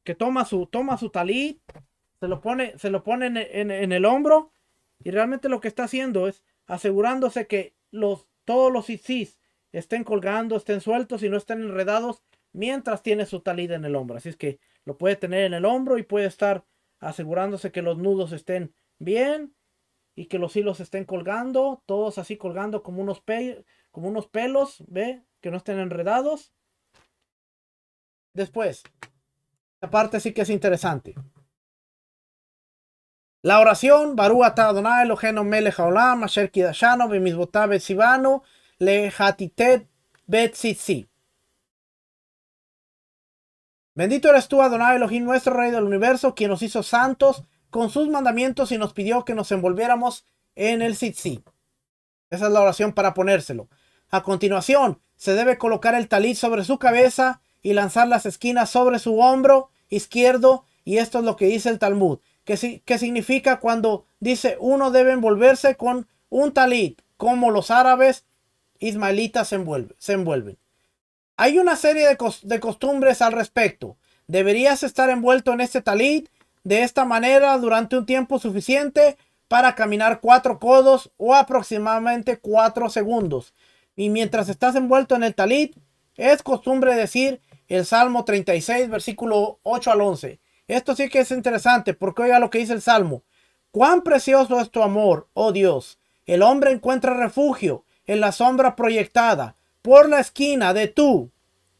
que toma su, toma su se lo pone, se lo pone en, el hombro y realmente lo que está haciendo es asegurándose que los, todos los ICs estén colgando, estén sueltos y no estén enredados mientras tiene su talid en el hombro. Así es que lo puede tener en el hombro y puede estar asegurándose que los nudos estén bien y que los hilos estén colgando, todos así colgando como unos, como unos pelos, ¿ve? Que no estén enredados después. Esta parte sí que es interesante. La oración, Barú Atadonai, elojeno Mele Jaolam, Kidashano, Le Hatitet Bendito eres tú, Adonai Elohim, nuestro Rey del Universo, quien nos hizo santos con sus mandamientos y nos pidió que nos envolviéramos en el Sitsi. Esa es la oración para ponérselo. A continuación, se debe colocar el talit sobre su cabeza y lanzar las esquinas sobre su hombro izquierdo. Y esto es lo que dice el Talmud. Que, que significa cuando dice uno debe envolverse con un talit, como los árabes ismaelitas se, se envuelven. Hay una serie de, de costumbres al respecto. Deberías estar envuelto en este talit de esta manera durante un tiempo suficiente para caminar cuatro codos o aproximadamente cuatro segundos. Y mientras estás envuelto en el talit, es costumbre decir el Salmo 36, versículo 8 al 11. Esto sí que es interesante porque oiga lo que dice el Salmo. Cuán precioso es tu amor, oh Dios. El hombre encuentra refugio en la sombra proyectada por la esquina de tu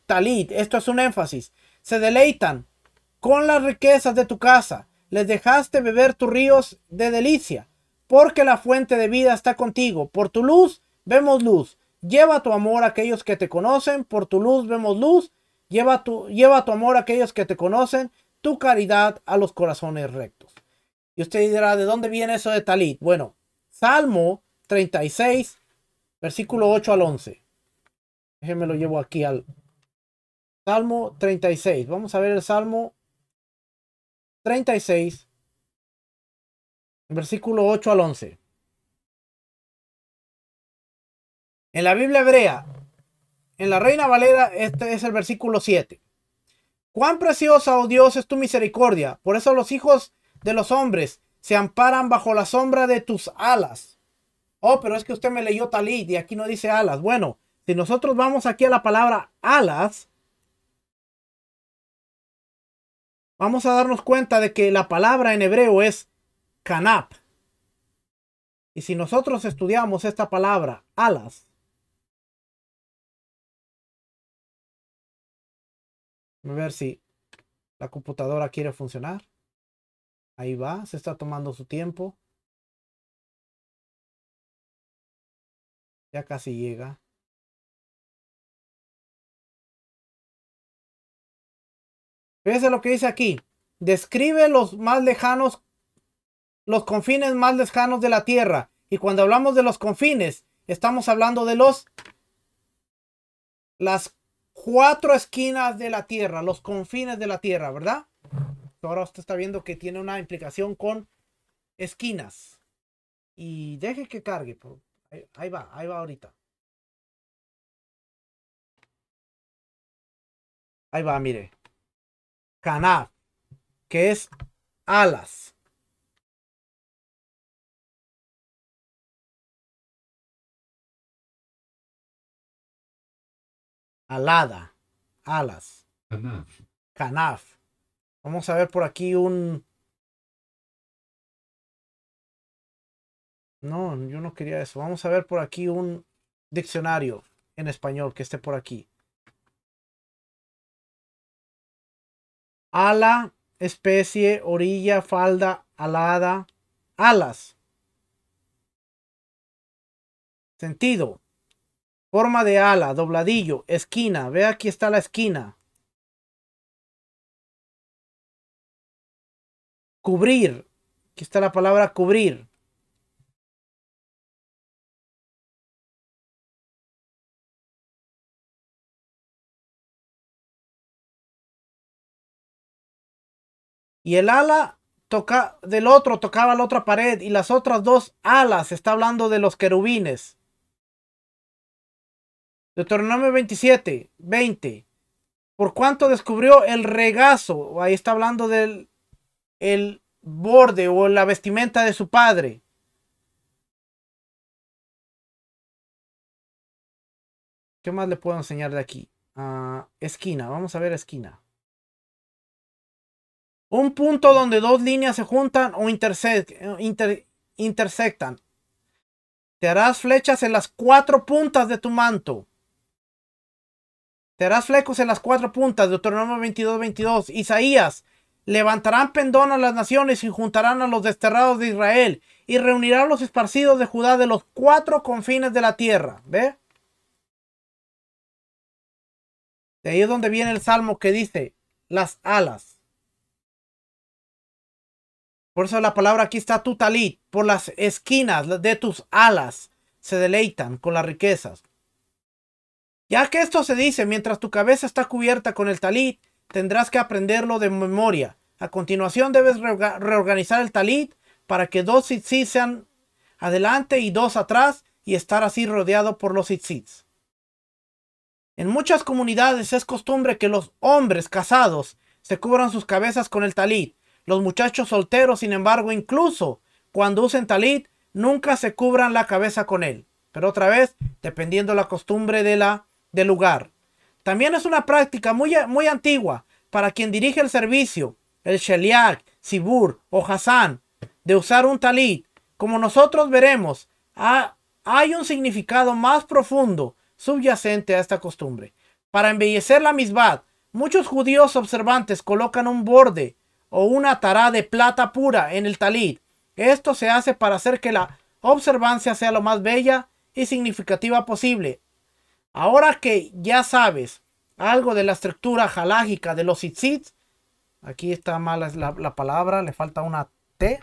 talit. Esto es un énfasis. Se deleitan con las riquezas de tu casa. Les dejaste beber tus ríos de delicia, porque la fuente de vida está contigo. Por tu luz vemos luz. Lleva tu amor a aquellos que te conocen. Por tu luz vemos luz Lleva tu, lleva tu amor a aquellos que te conocen, tu caridad a los corazones rectos. Y usted dirá, ¿de dónde viene eso de Talit? Bueno, Salmo 36, versículo 8 al 11. Déjenme lo llevo aquí al Salmo 36. Vamos a ver el Salmo 36, versículo 8 al 11. En la Biblia hebrea, en la Reina Valera, este es el versículo 7. Cuán preciosa, oh Dios, es tu misericordia. Por eso los hijos de los hombres se amparan bajo la sombra de tus alas. Oh, pero es que usted me leyó talit y aquí no dice alas. Bueno, si nosotros vamos aquí a la palabra alas, vamos a darnos cuenta de que la palabra en hebreo es canap. Y si nosotros estudiamos esta palabra alas, A ver si la computadora quiere funcionar. Ahí va, se está tomando su tiempo. Ya casi llega. Fíjense lo que dice aquí. Describe los más lejanos, los confines más lejanos de la Tierra. Y cuando hablamos de los confines, estamos hablando de los, las cuatro esquinas de la tierra, los confines de la tierra, ¿verdad? Ahora usted está viendo que tiene una implicación con esquinas. Y deje que cargue. Ahí va, ahí va ahorita. Ahí va, mire. Canaf, que es alas. Alada. Alas. Canaf. Canaf. Vamos a ver por aquí un... No, yo no quería eso. Vamos a ver por aquí un diccionario en español que esté por aquí. Ala, especie, orilla, falda, alada, alas. Sentido. Forma de ala, dobladillo, esquina. Ve aquí está la esquina. Cubrir. Aquí está la palabra cubrir. Y el ala toca del otro tocaba la otra pared y las otras dos alas está hablando de los querubines. Deuteronomio 27, 20. Por cuánto descubrió el regazo, ahí está hablando del el borde o la vestimenta de su padre. ¿Qué más le puedo enseñar de aquí? Ah, esquina, vamos a ver esquina. Un punto donde dos líneas se juntan o intersectan. Te harás flechas en las cuatro puntas de tu manto. Te harás flecos en las cuatro puntas, Deuteronomio 22, 22. Isaías, levantarán pendón a las naciones y juntarán a los desterrados de Israel y reunirán a los esparcidos de Judá de los cuatro confines de la tierra. ¿Ve? De ahí es donde viene el salmo que dice las alas. Por eso la palabra aquí está tutalit, por las esquinas de tus alas se deleitan con las riquezas. Ya que esto se dice mientras tu cabeza está cubierta con el talit, tendrás que aprenderlo de memoria. A continuación debes reorganizar el talit para que dos tzitzit sean adelante y dos atrás y estar así rodeado por los tzitzits. En muchas comunidades es costumbre que los hombres casados se cubran sus cabezas con el talit. Los muchachos solteros, sin embargo, incluso cuando usen talit, nunca se cubran la cabeza con él. Pero otra vez, dependiendo la costumbre de la del lugar. También es una práctica muy, muy antigua para quien dirige el servicio, el sheliak Sibur o Hassan, de usar un talit. Como nosotros veremos, hay un significado más profundo subyacente a esta costumbre. Para embellecer la misbad muchos judíos observantes colocan un borde o una tará de plata pura en el talit. Esto se hace para hacer que la observancia sea lo más bella y significativa posible Ahora que ya sabes algo de la estructura jalágica de los hit-sits aquí está mala la, palabra, le falta una T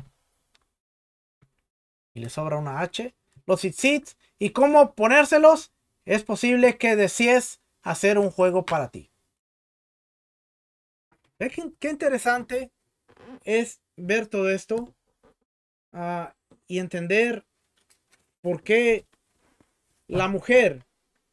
y le sobra una H. Los hit-sits y cómo ponérselos, es posible que desees hacer un juego para ti. Qué, qué interesante es ver todo esto ah, y entender por qué la mujer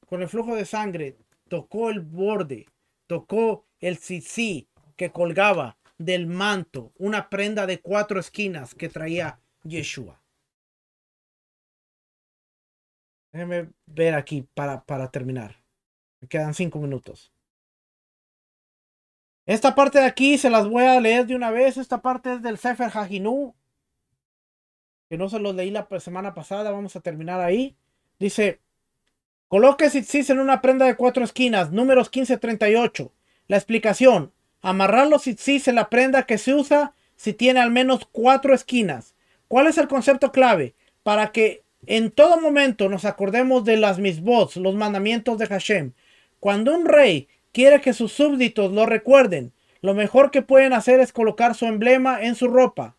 con el flujo de sangre, tocó el borde, tocó el sisi que colgaba del manto, una prenda de cuatro esquinas que traía Yeshua. Déjenme ver aquí para, para terminar. Me quedan cinco minutos. Esta parte de aquí se las voy a leer de una vez. Esta parte es del Sefer haginu que no se los leí la semana pasada. Vamos a terminar ahí. Dice, Coloque sitsis en una prenda de cuatro esquinas, números 1538. La explicación. Amarrar los sitsis en la prenda que se usa si tiene al menos cuatro esquinas. ¿Cuál es el concepto clave? Para que en todo momento nos acordemos de las misbots, los mandamientos de Hashem. Cuando un rey quiere que sus súbditos lo recuerden, lo mejor que pueden hacer es colocar su emblema en su ropa,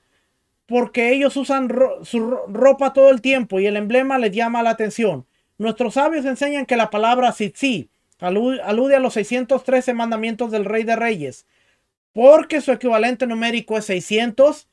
porque ellos usan su ropa todo el tiempo y el emblema les llama la atención. Nuestros sabios enseñan que la palabra Sitzi alude a los 613 mandamientos del Rey de Reyes, porque su equivalente numérico es 600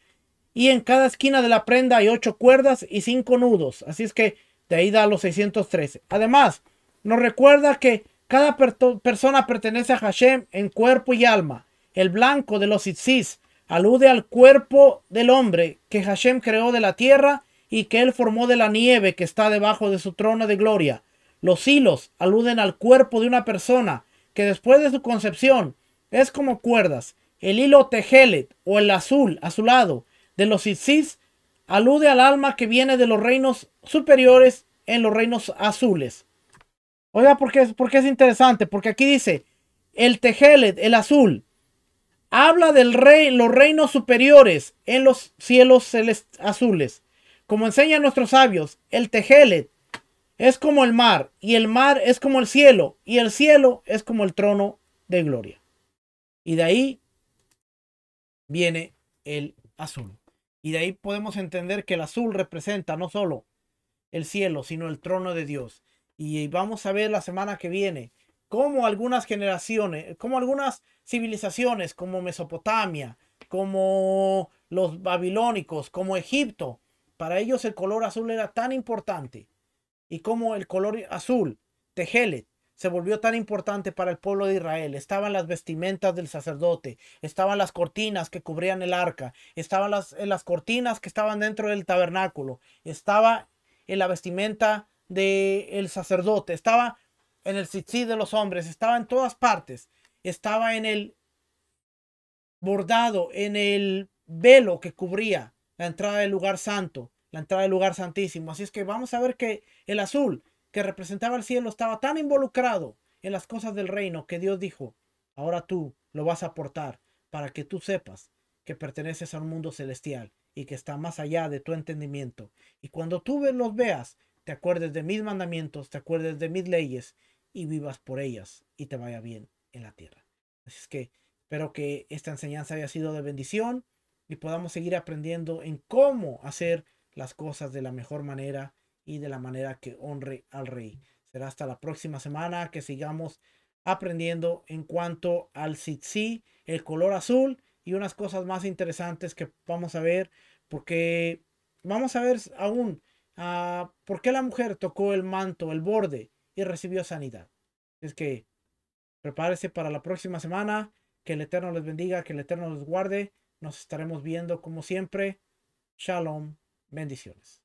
y en cada esquina de la prenda hay 8 cuerdas y 5 nudos, así es que de ahí da los 613. Además, nos recuerda que cada persona pertenece a Hashem en cuerpo y alma. El blanco de los Itzis alude al cuerpo del hombre que Hashem creó de la tierra y que él formó de la nieve que está debajo de su trono de gloria. Los hilos aluden al cuerpo de una persona que después de su concepción es como cuerdas. El hilo tejelet o el azul azulado de los Isis alude al alma que viene de los reinos superiores en los reinos azules. Oiga, porque, porque es interesante, porque aquí dice, el tejelet, el azul, habla del rey, los reinos superiores en los cielos azules. Como enseñan nuestros sabios, el Tejelet es como el mar, y el mar es como el cielo, y el cielo es como el trono de gloria. Y de ahí viene el azul. Y de ahí podemos entender que el azul representa no solo el cielo, sino el trono de Dios. Y vamos a ver la semana que viene cómo algunas generaciones, como algunas civilizaciones como Mesopotamia, como los babilónicos, como Egipto, para ellos el color azul era tan importante y como el color azul, tejelet, se volvió tan importante para el pueblo de Israel. Estaban las vestimentas del sacerdote, estaban las cortinas que cubrían el arca, estaban las, eh, las cortinas que estaban dentro del tabernáculo, estaba en eh, la vestimenta del el sacerdote, estaba en el sitzí de los hombres, estaba en todas partes, estaba en el bordado, en el velo que cubría la entrada del lugar santo, la entrada del lugar santísimo. Así es que vamos a ver que el azul que representaba el cielo estaba tan involucrado en las cosas del reino que Dios dijo, ahora tú lo vas a aportar para que tú sepas que perteneces a un mundo celestial y que está más allá de tu entendimiento. Y cuando tú los veas, te acuerdes de mis mandamientos, te acuerdes de mis leyes y vivas por ellas y te vaya bien en la tierra. Así es que espero que esta enseñanza haya sido de bendición y podamos seguir aprendiendo en cómo hacer las cosas de la mejor manera y de la manera que honre al rey. Será hasta la próxima semana que sigamos aprendiendo en cuanto al sitzi el color azul y unas cosas más interesantes que vamos a ver porque vamos a ver aún ah, por qué la mujer tocó el manto, el borde y recibió sanidad. Es que prepárese para la próxima semana, que el Eterno les bendiga, que el Eterno los guarde. Nos estaremos viendo como siempre. Shalom. Bendiciones.